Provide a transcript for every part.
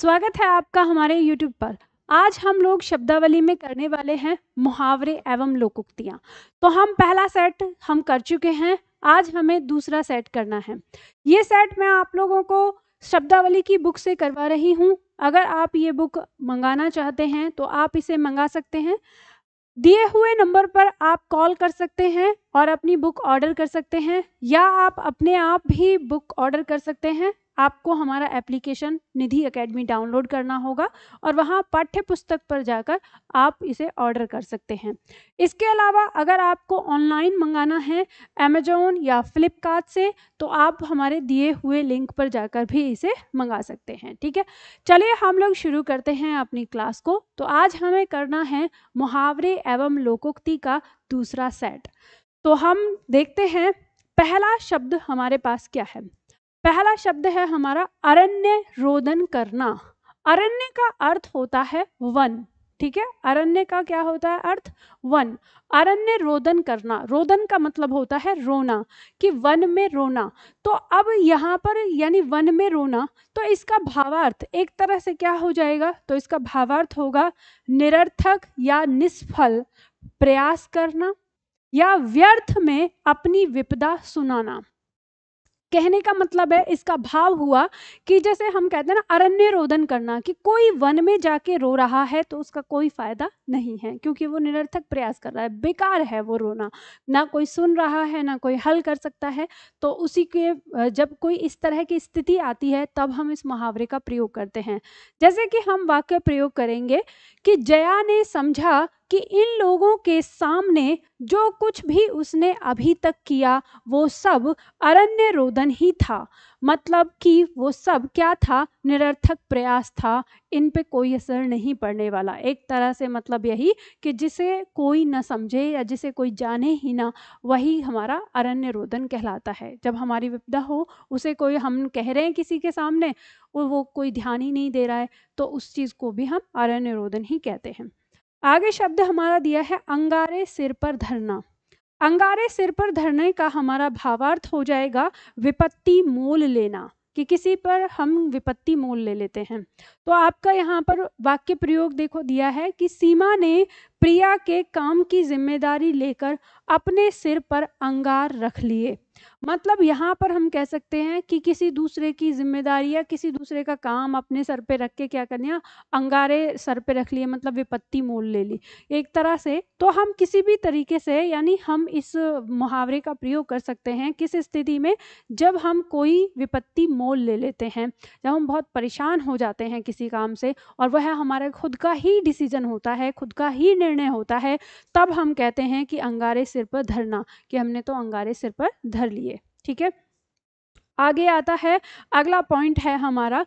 स्वागत है आपका हमारे YouTube पर आज हम लोग शब्दावली में करने वाले हैं मुहावरे एवं लोकोक्तियाँ तो हम पहला सेट हम कर चुके हैं आज हमें दूसरा सेट करना है ये सेट मैं आप लोगों को शब्दावली की बुक से करवा रही हूँ अगर आप ये बुक मंगाना चाहते हैं तो आप इसे मंगा सकते हैं दिए हुए नंबर पर आप कॉल कर सकते हैं और अपनी बुक ऑर्डर कर सकते हैं या आप अपने आप भी बुक ऑर्डर कर सकते हैं आपको हमारा एप्लीकेशन निधि अकेडमी डाउनलोड करना होगा और वहाँ पाठ्य पुस्तक पर जाकर आप इसे ऑर्डर कर सकते हैं इसके अलावा अगर आपको ऑनलाइन मंगाना है अमेजोन या फ्लिपकार्ट से तो आप हमारे दिए हुए लिंक पर जाकर भी इसे मंगा सकते हैं ठीक है चलिए हम लोग शुरू करते हैं अपनी क्लास को तो आज हमें करना है मुहावरे एवं लोकोक्ति का दूसरा सेट तो हम देखते हैं पहला शब्द हमारे पास क्या है पहला शब्द है हमारा अरण्य रोदन करना अरण्य का अर्थ होता है वन ठीक है अरण्य का क्या होता है अर्थ वन अरण्य रोदन करना रोदन का मतलब होता है रोना कि वन में रोना तो अब यहाँ पर यानी वन में रोना तो इसका भावार्थ एक तरह से क्या हो जाएगा तो इसका भावार्थ होगा निरर्थक या निष्फल प्रयास करना या व्यर्थ में अपनी विपदा सुनाना कहने का मतलब है इसका भाव हुआ कि जैसे हम कहते हैं ना अरण्य रोदन करना कि कोई वन में जाके रो रहा है तो उसका कोई फायदा नहीं है क्योंकि वो निरर्थक प्रयास कर रहा है बेकार है वो रोना ना कोई सुन रहा है ना कोई हल कर सकता है तो उसी के जब कोई इस तरह की स्थिति आती है तब हम इस मुहावरे का प्रयोग करते हैं जैसे कि हम वाक्य प्रयोग करेंगे कि जया ने समझा कि इन लोगों के सामने जो कुछ भी उसने अभी तक किया वो सब अरण्य रोदन ही था मतलब कि वो सब क्या था निरर्थक प्रयास था इन पे कोई असर नहीं पड़ने वाला एक तरह से मतलब यही कि जिसे कोई ना समझे या जिसे कोई जाने ही ना वही हमारा अरण्य रोदन कहलाता है जब हमारी विपदा हो उसे कोई हम कह रहे हैं किसी के सामने और वो कोई ध्यान ही नहीं दे रहा है तो उस चीज़ को भी हम अरण्य रोदन ही कहते हैं आगे शब्द हमारा दिया है अंगारे सिर पर धरना अंगारे सिर पर धरने का हमारा भावार्थ हो जाएगा विपत्ति मोल लेना कि किसी पर हम विपत्ति मोल ले लेते हैं तो आपका यहाँ पर वाक्य प्रयोग देखो दिया है कि सीमा ने प्रिया के काम की जिम्मेदारी लेकर अपने सिर पर अंगार रख लिए मतलब यहाँ पर हम कह सकते हैं कि किसी दूसरे की जिम्मेदारी या किसी दूसरे का काम अपने सर पे रख के क्या करना अंगारे सर पे रख लिए मतलब विपत्ति मोल ले ली एक तरह से तो हम किसी भी तरीके से यानी हम इस मुहावरे का प्रयोग कर सकते हैं किस स्थिति में जब हम कोई विपत्ति मोल ले लेते हैं जब हम बहुत परेशान हो जाते हैं किसी काम से और वह हमारा खुद का ही डिसीजन होता है खुद का ही निर्णय निर्णय होता है तब हम कहते हैं कि अंगारे सिर पर धरना कि हमने तो अंगारे सिर पर धर लिए ठीक है आगे आता है अगला पॉइंट है हमारा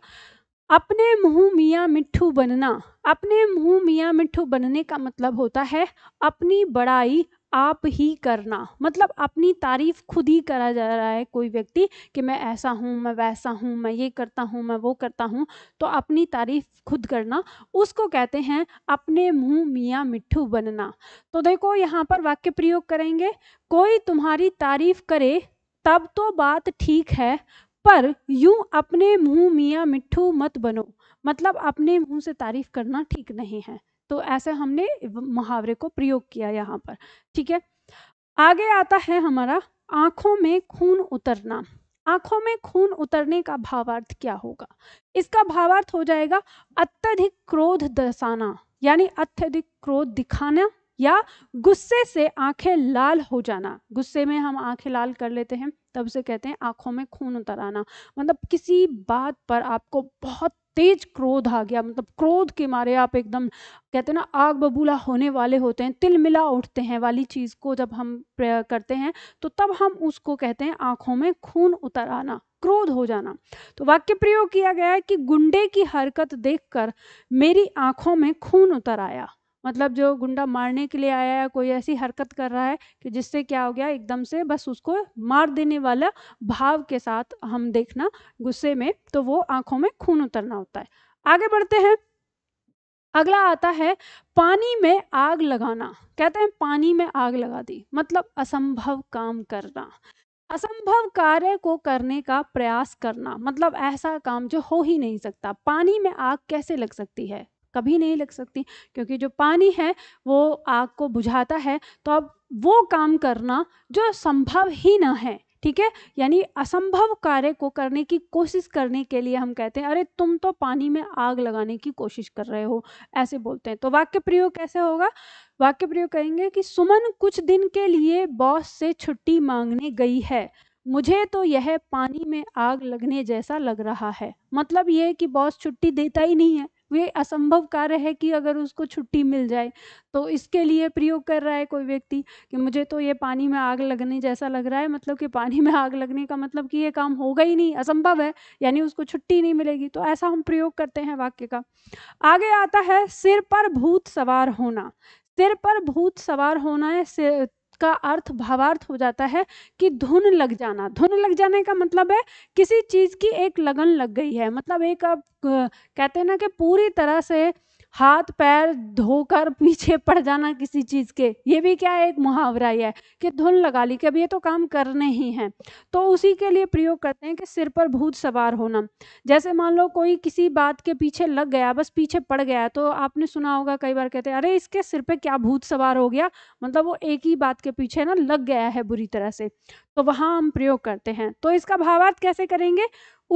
अपने मुंह मियाँ मिट्ठू बनना अपने मुंह मियाँ मिट्ठू बनने का मतलब होता है अपनी बड़ाई आप ही करना मतलब अपनी तारीफ खुद ही करा जा रहा है कोई व्यक्ति कि मैं ऐसा हूँ मैं वैसा हूँ मैं ये करता हूँ मैं वो करता हूँ तो अपनी तारीफ खुद करना उसको कहते हैं अपने मुंह मियाँ मिट्ठू बनना तो देखो यहाँ पर वाक्य प्रयोग करेंगे कोई तुम्हारी तारीफ करे तब तो बात ठीक है पर यूं अपने मुंह मियाँ मिट्ठू मत बनो मतलब अपने मुंह से तारीफ करना ठीक नहीं है तो ऐसे हमने मुहावरे को प्रयोग किया यहाँ पर ठीक है आगे आता है हमारा आंखों में खून उतरना आंखों में खून उतरने का भावार्थ क्या होगा इसका भावार्थ हो जाएगा अत्यधिक क्रोध दर्शाना यानी अत्यधिक क्रोध दिखाना या गुस्से से आंखें लाल हो जाना गुस्से में हम आंखें लाल कर लेते हैं तब से कहते हैं आंखों में खून उतर आना मतलब किसी बात पर आपको बहुत तेज क्रोध आ गया मतलब क्रोध के मारे आप एकदम कहते हैं ना आग बबूला होने वाले होते हैं तिल मिला उठते हैं वाली चीज़ को जब हम प्रयोग करते हैं तो तब हम उसको कहते हैं आंखों में खून उतर आना क्रोध हो जाना तो वाक्य प्रयोग किया गया है कि गुंडे की हरकत देखकर मेरी आंखों में खून उतर आया मतलब जो गुंडा मारने के लिए आया है कोई ऐसी हरकत कर रहा है कि जिससे क्या हो गया एकदम से बस उसको मार देने वाला भाव के साथ हम देखना गुस्से में तो वो आंखों में खून उतरना होता है आगे बढ़ते हैं अगला आता है पानी में आग लगाना कहते हैं पानी में आग लगा दी मतलब असंभव काम करना असंभव कार्य को करने का प्रयास करना मतलब ऐसा काम जो हो ही नहीं सकता पानी में आग कैसे लग सकती है कभी नहीं लग सकती क्योंकि जो पानी है वो आग को बुझाता है तो अब वो काम करना जो संभव ही ना है ठीक है यानी असंभव कार्य को करने की कोशिश करने के लिए हम कहते हैं अरे तुम तो पानी में आग लगाने की कोशिश कर रहे हो ऐसे बोलते हैं तो वाक्य प्रयोग कैसे होगा वाक्य प्रयोग कहेंगे कि सुमन कुछ दिन के लिए बॉस से छुट्टी मांगने गई है मुझे तो यह पानी में आग लगने जैसा लग रहा है मतलब ये कि बॉस छुट्टी देता ही नहीं है वे असंभव कार्य है कि अगर उसको छुट्टी मिल जाए तो इसके लिए प्रयोग कर रहा है कोई व्यक्ति कि मुझे तो ये पानी में आग लगने जैसा लग रहा है मतलब कि पानी में आग लगने का मतलब कि ये काम होगा ही नहीं असंभव है यानी उसको छुट्टी नहीं मिलेगी तो ऐसा हम प्रयोग करते हैं वाक्य का आगे आता है सिर पर भूत सवार होना सिर पर भूत सवार होना है का अर्थ भावार्थ हो जाता है कि धुन लग जाना धुन लग जाने का मतलब है किसी चीज़ की एक लगन लग गई है मतलब एक आप कहते हैं ना कि पूरी तरह से हाथ पैर धोकर पीछे पड़ जाना किसी चीज़ के ये भी क्या है एक मुहावरा है कि धुन लगा ली कि अब ये तो काम करने ही हैं तो उसी के लिए प्रयोग करते हैं कि सिर पर भूत सवार होना जैसे मान लो कोई किसी बात के पीछे लग गया बस पीछे पड़ गया तो आपने सुना होगा कई बार कहते हैं अरे इसके सिर पर क्या भूत सवार हो गया मतलब वो एक ही बात के पीछे ना लग गया है बुरी तरह से तो वहाँ हम प्रयोग करते हैं तो इसका भावार्थ कैसे करेंगे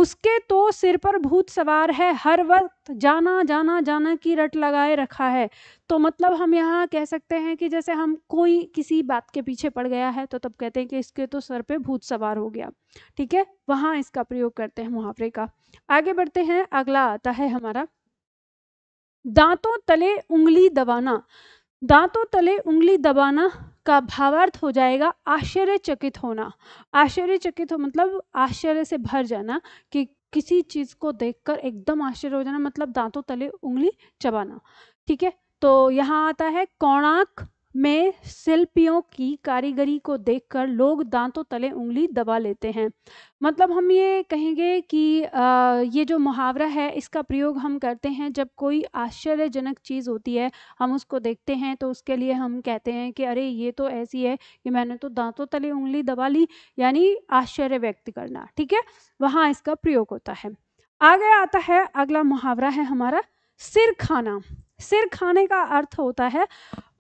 उसके तो सिर पर भूत सवार है हर वक्त जाना जाना जाना की रट लगाए रखा है तो मतलब हम यहाँ कह सकते हैं कि जैसे हम कोई किसी बात के पीछे पड़ गया है तो तब कहते हैं कि इसके तो सर पे भूत सवार हो गया ठीक है वहाँ इसका प्रयोग करते हैं मुहावरे का आगे बढ़ते हैं अगला आता है हमारा दांतों तले उंगली दबाना दांतों तले उंगली दबाना का भावार्थ हो जाएगा आश्चर्यचकित होना आश्चर्यचकित हो मतलब आश्चर्य से भर जाना कि किसी चीज़ को देखकर एकदम आश्चर्य हो जाना मतलब दांतों तले उंगली चबाना ठीक है तो यहाँ आता है कौणाक में शिल्पियों की कारीगरी को देखकर लोग दांतों तले उंगली दबा लेते हैं मतलब हम ये कहेंगे कि ये जो मुहावरा है इसका प्रयोग हम करते हैं जब कोई आश्चर्यजनक चीज़ होती है हम उसको देखते हैं तो उसके लिए हम कहते हैं कि अरे ये तो ऐसी है कि मैंने तो दांतों तले उंगली दबा ली यानी आश्चर्य व्यक्त करना ठीक है वहाँ इसका प्रयोग होता है आगे आता है अगला मुहावरा है हमारा सिर खाना सिर खाने का अर्थ होता है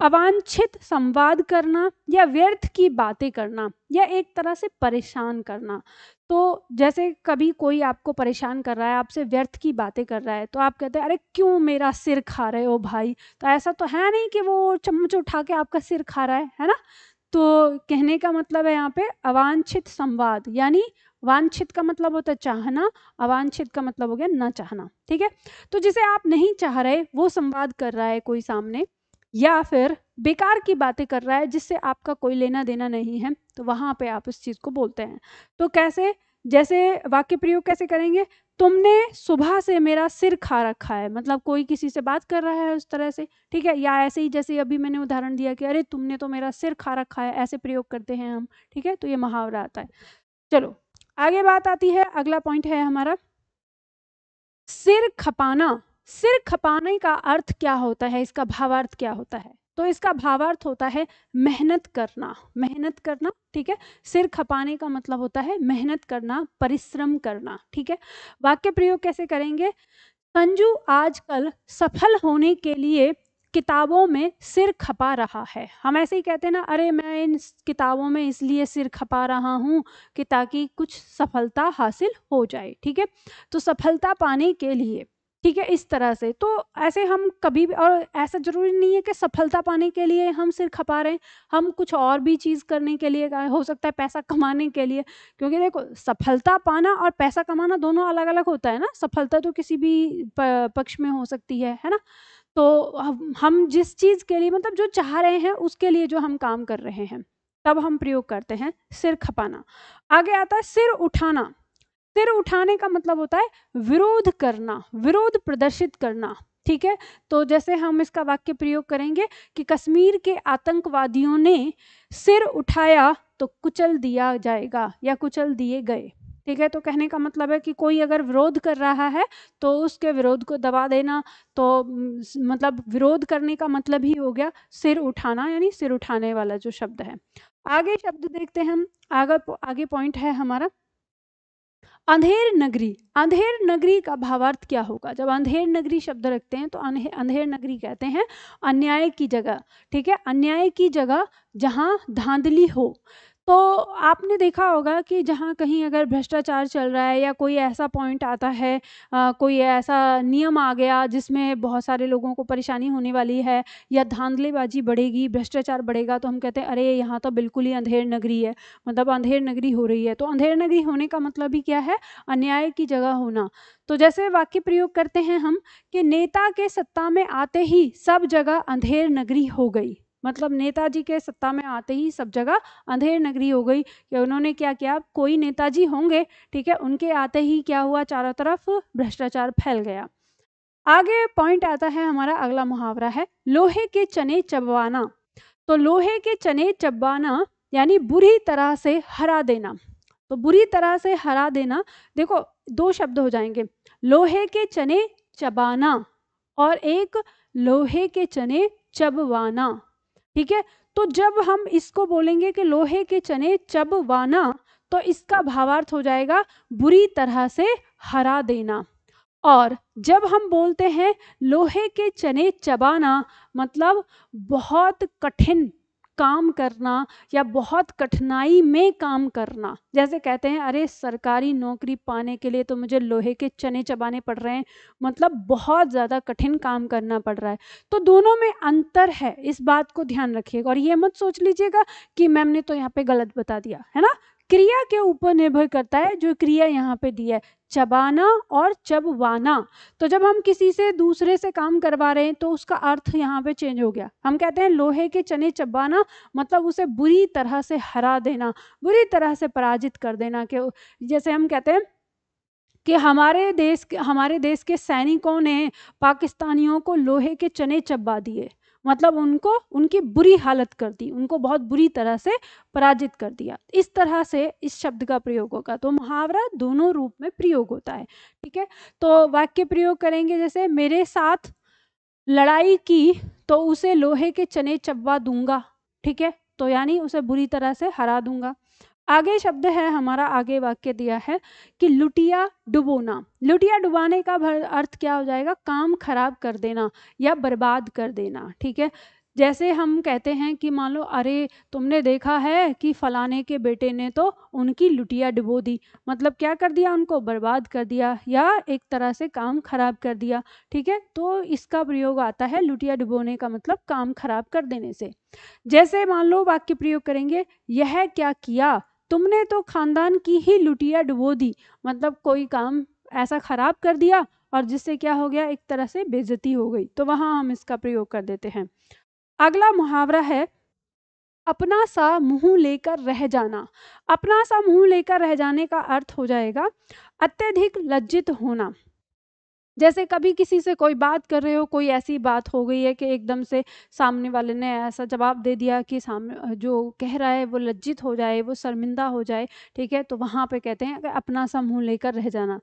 अवांछित संवाद करना या व्यर्थ की बातें करना या एक तरह से परेशान करना तो जैसे कभी कोई आपको परेशान कर रहा है आपसे व्यर्थ की बातें कर रहा है तो आप कहते हैं अरे क्यों मेरा सिर खा रहे हो भाई तो ऐसा तो है नहीं कि वो चम्मच उठा के आपका सिर खा रहा है है ना तो कहने का मतलब है यहाँ पे अवांछित संवाद यानी वांछित का मतलब होता है चाहना अवांछित का मतलब हो गया ना चाहना ठीक है तो जिसे आप नहीं चाह रहे वो संवाद कर रहा है कोई सामने या फिर बेकार की बातें कर रहा है जिससे आपका कोई लेना देना नहीं है तो वहां पे आप उस चीज को बोलते हैं तो कैसे जैसे वाक्य प्रयोग कैसे करेंगे तुमने सुबह से मेरा सिर खा रखा है मतलब कोई किसी से बात कर रहा है उस तरह से ठीक है या ऐसे ही जैसे अभी मैंने उदाहरण दिया कि अरे तुमने तो मेरा सिर खा रखा है ऐसे प्रयोग करते हैं हम ठीक है तो ये मुहावरा आता है चलो आगे बात आती है अगला पॉइंट है हमारा सिर खपाना सिर खपाने का अर्थ क्या होता है इसका भावार्थ क्या होता है तो इसका भावार्थ होता है मेहनत करना मेहनत करना ठीक है सिर खपाने का मतलब होता है मेहनत करना परिश्रम करना ठीक है वाक्य प्रयोग कैसे करेंगे संजू आजकल सफल होने के लिए किताबों में सिर खपा रहा है हम ऐसे ही कहते हैं ना अरे मैं इन किताबों में इसलिए सिर खपा रहा हूँ कि ताकि कुछ सफलता हासिल हो जाए ठीक है तो सफलता पाने के लिए ठीक है इस तरह से तो ऐसे हम कभी भी और ऐसा ज़रूरी नहीं है कि सफलता पाने के लिए हम सिर खपा रहे हैं हम कुछ और भी चीज़ करने के लिए हो सकता है पैसा कमाने के लिए क्योंकि देखो सफलता पाना और पैसा कमाना दोनों अलग अलग होता है ना सफलता तो किसी भी पक्ष में हो सकती है है ना तो हम जिस चीज़ के लिए मतलब जो चाह रहे हैं उसके लिए जो हम काम कर रहे हैं तब हम प्रयोग करते हैं सिर खपाना आगे आता है सिर उठाना सिर उठाने का मतलब होता है विरोध करना विरोध प्रदर्शित करना ठीक है तो जैसे हम इसका वाक्य प्रयोग करेंगे कि कश्मीर के आतंकवादियों ने सिर उठाया तो कुचल दिया जाएगा या कुचल दिए गए ठीक है तो कहने का मतलब है कि कोई अगर विरोध कर रहा है तो उसके विरोध को दबा देना तो मतलब विरोध करने का मतलब ही हो गया सिर उठाना यानी सिर उठाने वाला जो शब्द है आगे शब्द देखते हैं हम आगे आगे पॉइंट है हमारा अंधेर नगरी अंधेर नगरी का भावार्थ क्या होगा जब अंधेर नगरी शब्द रखते हैं तो अंधेर नगरी कहते हैं अन्याय की जगह ठीक है अन्याय की जगह जहाँ धांधली हो तो आपने देखा होगा कि जहाँ कहीं अगर भ्रष्टाचार चल रहा है या कोई ऐसा पॉइंट आता है आ, कोई ऐसा नियम आ गया जिसमें बहुत सारे लोगों को परेशानी होने वाली है या धांधलेबाजी बढ़ेगी भ्रष्टाचार बढ़ेगा तो हम कहते हैं अरे यहाँ तो बिल्कुल ही अंधेर नगरी है मतलब अंधेर नगरी हो रही है तो अंधेर नगरी होने का मतलब ही क्या है अन्याय की जगह होना तो जैसे वाक्य प्रयोग करते हैं हम कि नेता के सत्ता में आते ही सब जगह अंधेर नगरी हो गई मतलब नेताजी के सत्ता में आते ही सब जगह अंधेर नगरी हो गई कि उन्होंने क्या किया कोई नेताजी होंगे ठीक है उनके आते ही क्या हुआ चारों तरफ भ्रष्टाचार फैल गया आगे पॉइंट आता है हमारा अगला मुहावरा है लोहे के चने चबवाना तो लोहे के चने चबवाना यानी बुरी तरह से हरा देना तो बुरी तरह से हरा देना देखो दो शब्द हो जाएंगे लोहे के चने चबाना और एक लोहे के चने चबवाना ठीक है तो जब हम इसको बोलेंगे कि लोहे के चने चबवाना तो इसका भावार्थ हो जाएगा बुरी तरह से हरा देना और जब हम बोलते हैं लोहे के चने चबाना मतलब बहुत कठिन काम करना या बहुत कठिनाई में काम करना जैसे कहते हैं अरे सरकारी नौकरी पाने के लिए तो मुझे लोहे के चने चबाने पड़ रहे हैं मतलब बहुत ज़्यादा कठिन काम करना पड़ रहा है तो दोनों में अंतर है इस बात को ध्यान रखिएगा और ये मत सोच लीजिएगा कि मैम ने तो यहाँ पे गलत बता दिया है ना क्रिया के ऊपर निर्भर करता है जो क्रिया यहाँ पे दी है चबाना और चबवाना तो जब हम किसी से दूसरे से काम करवा रहे हैं तो उसका अर्थ यहाँ पे चेंज हो गया हम कहते हैं लोहे के चने चबाना मतलब उसे बुरी तरह से हरा देना बुरी तरह से पराजित कर देना के जैसे हम कहते हैं कि हमारे देश हमारे देश के सैनिकों ने पाकिस्तानियों को लोहे के चने चबा दिए मतलब उनको उनकी बुरी हालत कर दी उनको बहुत बुरी तरह से पराजित कर दिया इस तरह से इस शब्द का प्रयोग होगा तो मुहावरा दोनों रूप में प्रयोग होता है ठीक है तो वाक्य प्रयोग करेंगे जैसे मेरे साथ लड़ाई की तो उसे लोहे के चने चबवा दूंगा ठीक है तो यानी उसे बुरी तरह से हरा दूंगा आगे शब्द है हमारा आगे वाक्य दिया है कि लुटिया डुबोना लुटिया डुबाने का अर्थ क्या हो जाएगा काम खराब कर देना या बर्बाद कर देना ठीक है जैसे हम कहते हैं कि मान लो अरे तुमने देखा है कि फलाने के बेटे ने तो उनकी लुटिया डुबो दी मतलब क्या कर दिया उनको बर्बाद कर दिया या एक तरह से काम खराब कर दिया ठीक है तो इसका प्रयोग आता है लुटिया डुबोने का मतलब काम खराब कर देने से जैसे मान लो वाक्य प्रयोग करेंगे यह क्या किया तुमने तो खानदान की ही लुटिया डुबो दी मतलब कोई काम ऐसा ख़राब कर दिया और जिससे क्या हो गया एक तरह से बेजती हो गई तो वहां हम इसका प्रयोग कर देते हैं अगला मुहावरा है अपना सा मुंह लेकर रह जाना अपना सा मुंह लेकर रह जाने का अर्थ हो जाएगा अत्यधिक लज्जित होना जैसे कभी किसी से कोई बात कर रहे हो कोई ऐसी बात हो गई है कि एकदम से सामने वाले ने ऐसा जवाब दे दिया कि सामने जो कह रहा है वो लज्जित हो जाए वो शर्मिंदा हो जाए ठीक है तो वहाँ पे कहते हैं कि अपना सा मुँह लेकर रह जाना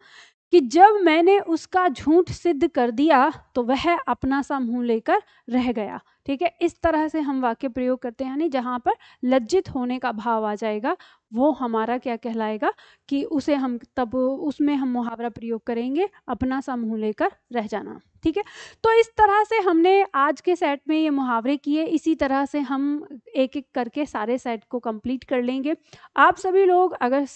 कि जब मैंने उसका झूठ सिद्ध कर दिया तो वह अपना सा मुँह लेकर रह गया ठीक है इस तरह से हम वाक्य प्रयोग करते हैं यानी जहाँ पर लज्जित होने का भाव आ जाएगा वो हमारा क्या कहलाएगा कि उसे हम तब उसमें हम मुहावरा प्रयोग करेंगे अपना सा मुँह लेकर रह जाना ठीक है तो इस तरह से हमने आज के सेट में ये मुहावरे किए इसी तरह से हम एक एक करके सारे सेट को कंप्लीट कर लेंगे आप सभी लोग अगर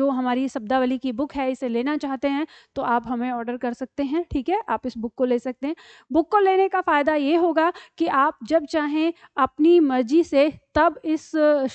जो हमारी शब्दावली की बुक है इसे लेना चाहते हैं तो आप हमें ऑर्डर कर सकते हैं ठीक है आप इस बुक को ले सकते हैं बुक को लेने का फ़ायदा ये होगा कि आप आप जब चाहें अपनी मर्जी से तब इस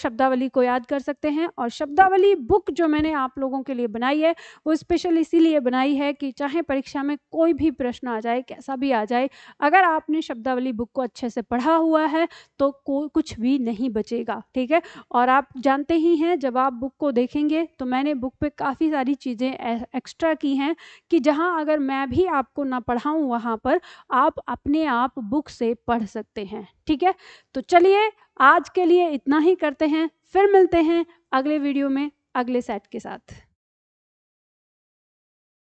शब्दावली को याद कर सकते हैं और शब्दावली बुक जो मैंने आप लोगों के लिए बनाई है वो स्पेशल इसीलिए बनाई है कि चाहे परीक्षा में कोई भी प्रश्न आ जाए कैसा भी आ जाए अगर आपने शब्दावली बुक को अच्छे से पढ़ा हुआ है तो कोई कुछ भी नहीं बचेगा ठीक है और आप जानते ही हैं जब आप बुक को देखेंगे तो मैंने बुक पर काफ़ी सारी चीज़ें एक्स्ट्रा की हैं कि जहाँ अगर मैं भी आपको ना पढ़ाऊँ वहाँ पर आप अपने आप बुक से पढ़ सकते सकते हैं ठीक है तो चलिए आज के लिए इतना ही करते हैं फिर मिलते हैं अगले वीडियो में अगले सेट के साथ